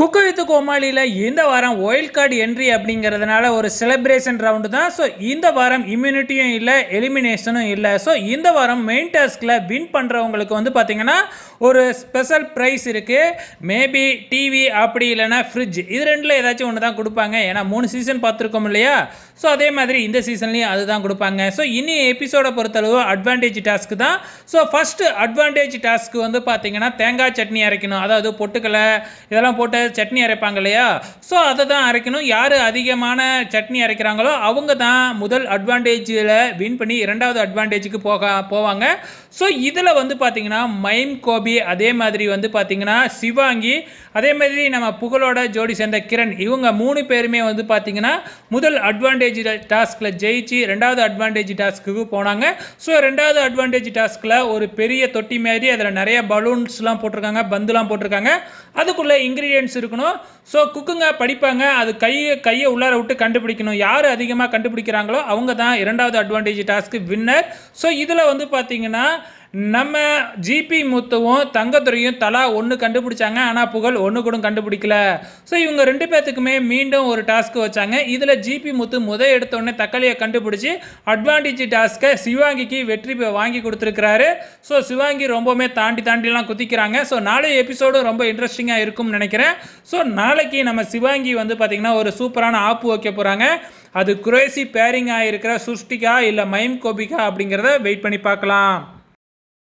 குக்கு with கோமாளியில் இந்த வாரம் wild card entry அப்படிங்கிறதுனால ஒரு செலிப்ரேஷன் ரவுண்டு தான் ஸோ இந்த வாரம் இம்யூனிட்டியும் இல்லை எலிமினேஷனும் இல்லை ஸோ இந்த வாரம் மெயின் டாஸ்கில் வின் பண்ணுறவங்களுக்கு வந்து பார்த்திங்கன்னா ஒரு ஸ்பெஷல் ப்ரைஸ் இருக்குது மேபி டிவி அப்படி இல்லைனா ஃப்ரிட்ஜ் இது ரெண்டில் ஏதாச்சும் ஒன்று தான் கொடுப்பாங்க ஏன்னா மூணு சீசன் பார்த்துருக்கோம் இல்லையா ஸோ அதே மாதிரி இந்த சீசன்லேயும் அதுதான் கொடுப்பாங்க ஸோ இனி எபிசோடை பொறுத்தளவு அட்வான்டேஜ் டாஸ்க் தான் ஸோ ஃபஸ்ட்டு அட்வான்டேஜ் டாஸ்க்கு வந்து பார்த்திங்கன்னா தேங்காய் சட்னி அரைக்கணும் அதாவது பொட்டுக்கலை இதெல்லாம் போட்டு சட்னி அரைப்பாங்க இல்லையா ஸோ அதை தான் அரைக்கணும் யார் அதிகமான சட்னி அரைக்கிறாங்களோ அவங்க தான் முதல் அட்வான்டேஜில் வின் பண்ணி இரண்டாவது அட்வான்டேஜுக்கு போக போவாங்க ஸோ இதில் வந்து பார்த்திங்கன்னா மைம் கோபி அதே மாதிரி வந்து பார்த்திங்கன்னா சிவாங்கி அதே மாதிரி நம்ம புகழோட ஜோடி சேர்ந்த கிரண் இவங்க மூணு பேருமே வந்து பார்த்தீங்கன்னா முதல் அட்வான்டேஜ் டாஸ்கில் ஜெயிச்சு ரெண்டாவது அட்வான்டேஜ் டாஸ்க்கு போனாங்க ஸோ ரெண்டாவது அட்வான்டேஜ் டாஸ்கில் ஒரு பெரிய தொட்டி மாதிரி அதில் நிறைய பலூன்ஸ்லாம் போட்டிருக்காங்க பந்துலாம் போட்டிருக்காங்க அதுக்குள்ளே இன்க்ரீடியன்ஸ் இருக்கணும் ஸோ குக்குங்க படிப்பாங்க அது கையை கையை உள்ளார விட்டு கண்டுபிடிக்கணும் யார் அதிகமாக கண்டுபிடிக்கிறாங்களோ அவங்க தான் இரண்டாவது அட்வான்டேஜ் டாஸ்க்கு வின்னர் ஸோ இதில் வந்து பார்த்தீங்கன்னா நம்ம ஜிபி முத்துவும் தங்கத்துறையும் தலா ஒன்று கண்டுபிடிச்சாங்க ஆனால் புகழ் ஒன்று கூட கண்டுபிடிக்கல ஸோ இவங்க ரெண்டு பேர்த்துக்குமே மீண்டும் ஒரு டாஸ்க் வச்சாங்க இதில் ஜிபி முத்து முத எடுத்தோடனே தக்காளியை கண்டுபிடிச்சி அட்வான்டேஜ் டாஸ்க்கை சிவாங்கிக்கு வெற்றி வாங்கி கொடுத்துருக்கிறாரு ஸோ சிவாங்கி ரொம்பவுமே தாண்டி தாண்டிலாம் குதிக்கிறாங்க ஸோ நாளைய எபிசோடும் ரொம்ப இன்ட்ரெஸ்டிங்காக இருக்கும்னு நினைக்கிறேன் ஸோ நாளைக்கு நம்ம சிவாங்கி வந்து பார்த்திங்கன்னா ஒரு சூப்பரான ஆப்பு வைக்க போகிறாங்க அது குரேசி பேரிங் ஆகிருக்கிற சுஷ்டிகா இல்லை மைம் கோபிகா அப்படிங்கிறத வெயிட் பண்ணி பார்க்கலாம்